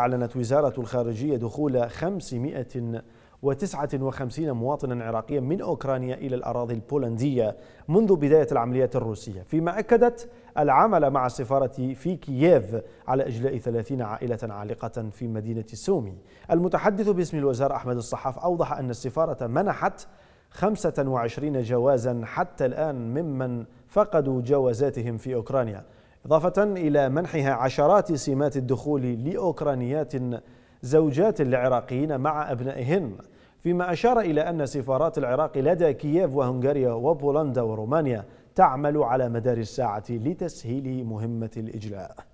أعلنت وزارة الخارجية دخول 559 مواطنا عراقيا من أوكرانيا إلى الأراضي البولندية منذ بداية العمليات الروسية فيما أكدت العمل مع السفارة في كييف على إجلاء 30 عائلة عالقة في مدينة سومي المتحدث باسم الوزارة أحمد الصحاف أوضح أن السفارة منحت 25 جوازا حتى الآن ممن فقدوا جوازاتهم في أوكرانيا إضافة إلى منحها عشرات سمات الدخول لأوكرانيات زوجات العراقيين مع أبنائهن فيما أشار إلى أن سفارات العراق لدى كييف وهنغاريا وبولندا ورومانيا تعمل على مدار الساعة لتسهيل مهمة الإجلاء